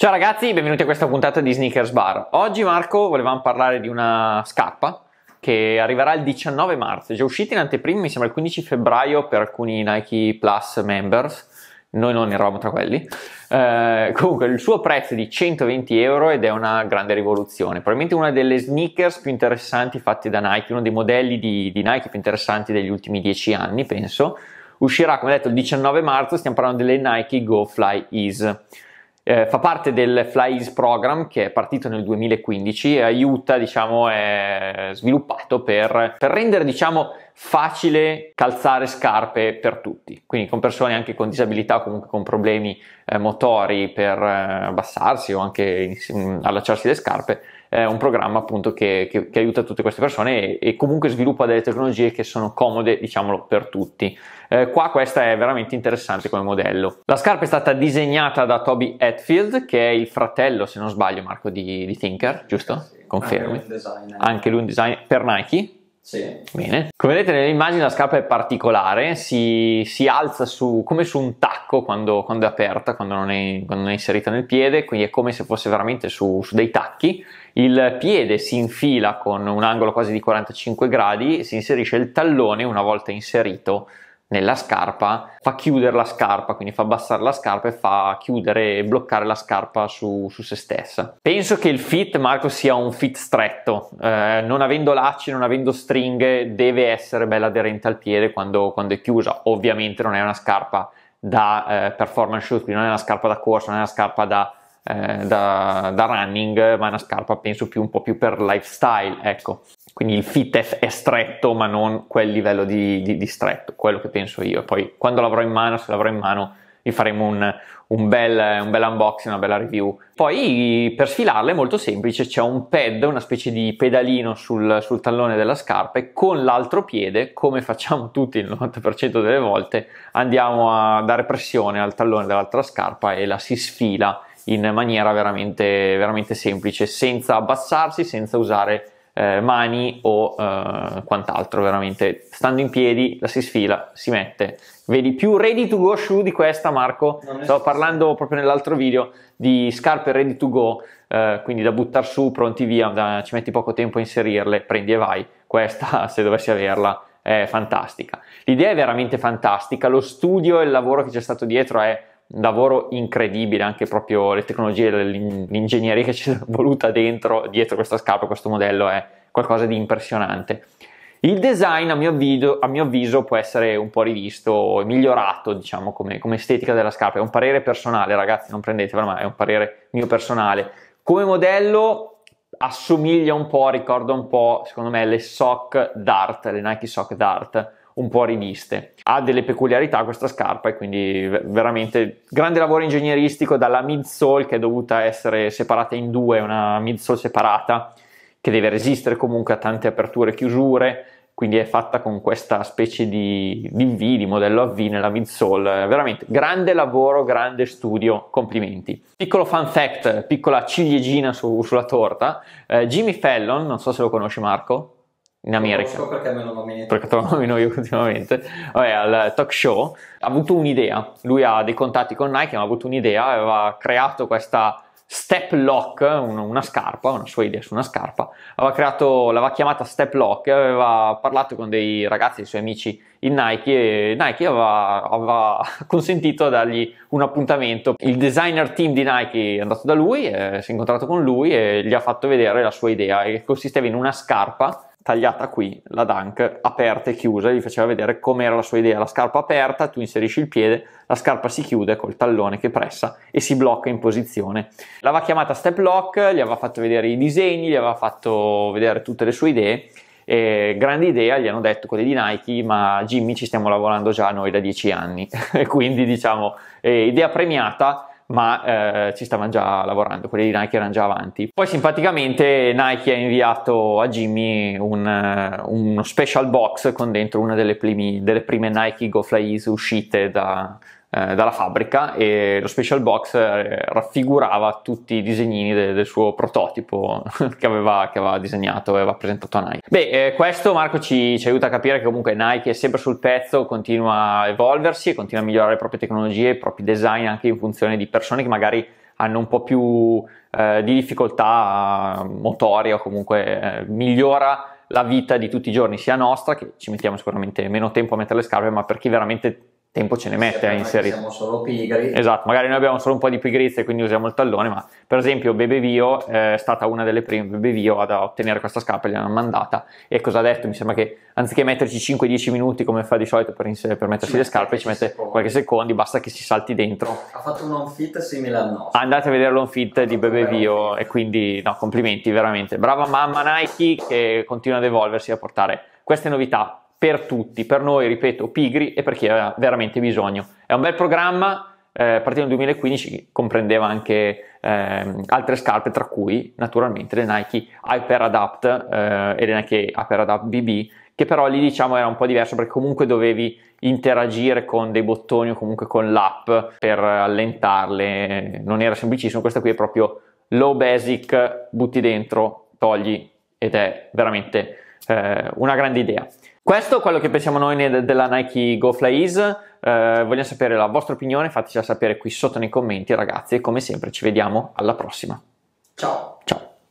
Ciao ragazzi, benvenuti a questa puntata di Sneakers Bar. Oggi Marco volevamo parlare di una scarpa che arriverà il 19 marzo, è già uscita in anteprima, mi sembra il 15 febbraio per alcuni Nike Plus members. Noi non eravamo tra quelli. Eh, comunque il suo prezzo è di 120 euro ed è una grande rivoluzione. Probabilmente una delle sneakers più interessanti fatte da Nike, uno dei modelli di, di Nike più interessanti degli ultimi 10 anni, penso. Uscirà, come detto, il 19 marzo, stiamo parlando delle Nike Go Fly Ease eh, fa parte del FlyEase Program che è partito nel 2015 e aiuta, diciamo, è sviluppato per, per rendere, diciamo, facile calzare scarpe per tutti, quindi con persone anche con disabilità o comunque con problemi eh, motori per eh, abbassarsi o anche in, allacciarsi le scarpe, eh, un programma appunto che, che, che, aiuta tutte queste persone e, e, comunque sviluppa delle tecnologie che sono comode, diciamolo, per tutti. Eh, qua questa è veramente interessante come modello. La scarpa è stata disegnata da Toby Hetfield che è il fratello, se non sbaglio, Marco, di, di Tinker, giusto? Confermi. Anche lui un design per Nike, sì. Bene. Come vedete nell'immagine la scarpa è particolare, si, si alza su, come su un tacco quando, quando è aperta, quando non è, quando non è, inserita nel piede, quindi è come se fosse veramente su, su, dei tacchi. Il piede si infila con un angolo quasi di 45 gradi, si inserisce il tallone una volta inserito nella scarpa, fa chiudere la scarpa, quindi fa abbassare la scarpa e fa chiudere e bloccare la scarpa su, su se stessa. Penso che il fit, Marco, sia un fit stretto, eh, non avendo lacci, non avendo stringhe, deve essere bella aderente al piede quando, quando è chiusa. Ovviamente non è una scarpa da eh, performance shoot, quindi non è una scarpa da corsa, non è una scarpa da eh, da, da, running, ma una scarpa penso più, un po' più per lifestyle, ecco. Quindi il fit è, stretto, ma non quel livello di, di, di, stretto, quello che penso io. Poi quando l'avrò in mano, se l'avrò in mano, vi faremo un, un bel, un bel, unboxing, una bella review. Poi per sfilarla è molto semplice, c'è un pad, una specie di pedalino sul, sul tallone della scarpa e con l'altro piede, come facciamo tutti il 90% delle volte, andiamo a dare pressione al tallone dell'altra scarpa e la si sfila in maniera veramente, veramente semplice, senza abbassarsi, senza usare eh, mani o eh, quant'altro, veramente stando in piedi la si sfila, si mette. Vedi più ready to go shoe di questa, Marco? Stavo parlando proprio nell'altro video di scarpe ready to go, eh, quindi da buttare su, pronti via, da, ci metti poco tempo a inserirle, prendi e vai. Questa, se dovessi averla, è fantastica. L'idea è veramente fantastica, lo studio e il lavoro che c'è stato dietro è un lavoro incredibile, anche proprio le tecnologie, l'ingegneria che c'è voluta dentro, dietro questa scarpa, questo modello è qualcosa di impressionante. Il design, a mio, avviso, a mio avviso può essere un po' rivisto e migliorato, diciamo, come, come, estetica della scarpa. È un parere personale, ragazzi, non prendetelo, ma è un parere mio personale. Come modello assomiglia un po', ricorda un po', secondo me, le sock dart, le Nike sock dart un po' riviste. Ha delle peculiarità questa scarpa e quindi veramente grande lavoro ingegneristico dalla midsole che è dovuta essere separata in due, una midsole separata che deve resistere comunque a tante aperture e chiusure, quindi è fatta con questa specie di, di V, di modello AV V nella midsole, veramente grande lavoro, grande studio, complimenti. Piccolo fun fact, piccola ciliegina su, sulla torta, eh, Jimmy Fallon, non so se lo conosci Marco, in America. Non perché me lo nomini. Perché te lo nomino io ultimamente. Vabbè, al talk show ha avuto un'idea. Lui ha dei contatti con Nike, ma ha avuto un'idea, aveva creato questa step lock, una scarpa, una sua idea su una scarpa. Aveva creato, l'aveva chiamata step lock, aveva parlato con dei ragazzi, dei suoi amici in Nike e Nike aveva, aveva consentito a dargli un appuntamento. Il designer team di Nike è andato da lui, eh, si è incontrato con lui e gli ha fatto vedere la sua idea che consisteva in una scarpa tagliata qui, la dunk aperta e chiusa, gli faceva vedere com'era la sua idea, la scarpa aperta, tu inserisci il piede, la scarpa si chiude col tallone che pressa e si blocca in posizione. L'aveva chiamata step lock, gli aveva fatto vedere i disegni, gli aveva fatto vedere tutte le sue idee e grande idea, gli hanno detto quelli di Nike, ma Jimmy ci stiamo lavorando già noi da dieci anni, quindi diciamo eh, idea premiata, ma eh, ci stavano già lavorando, quelli di Nike erano già avanti. Poi simpaticamente Nike ha inviato a Jimmy un, eh, uno special box con dentro una delle, primi, delle prime Nike Go Fly Ease uscite da, eh, dalla fabbrica e lo special box eh, raffigurava tutti i disegnini de- del suo prototipo che aveva, che aveva, disegnato e aveva presentato a Nike. Beh, eh, questo Marco ci, ci, aiuta a capire che comunque Nike è sempre sul pezzo, continua a evolversi, e continua a migliorare le proprie tecnologie, i propri design anche in funzione di persone che magari hanno un po' più eh, di difficoltà motoria o comunque eh, migliora la vita di tutti i giorni, sia nostra, che ci mettiamo sicuramente meno tempo a mettere le scarpe, ma per chi veramente tempo ce ne mette a inserire. Siamo solo pigri. Esatto, magari noi abbiamo solo un po' di pigrizia e quindi usiamo il tallone, ma per esempio Bebevio eh, è stata una delle prime Bebevio ad ottenere questa scarpa, gliel'hanno mandata e cosa ha detto? Mi sembra che anziché metterci 5-10 minuti come fa di solito per, inser- per mettersi ci le scarpe, ci mette secondi. qualche secondo, basta che si salti dentro. Ha fatto un on-fit simile al nostro. Andate a vedere l'on-fit di Bebevio e quindi no, complimenti veramente. Brava mamma Nike che continua ad evolversi e a portare queste novità per tutti, per noi, ripeto, pigri e per chi ha veramente bisogno. È un bel programma, eh, partendo dal 2015 comprendeva anche eh, altre scarpe, tra cui naturalmente le Nike Hyper Adapt eh, e le Nike Hyper Adapt BB, che però lì diciamo era un po' diverso perché comunque dovevi interagire con dei bottoni o comunque con l'app per allentarle, non era semplicissimo, questa qui è proprio low basic, butti dentro, togli ed è veramente eh, una grande idea. Questo è quello che pensiamo noi della Nike Go Fly Ease. Eh, vogliamo sapere la vostra opinione, fatecela sapere qui sotto nei commenti, ragazzi, e come sempre ci vediamo alla prossima. Ciao!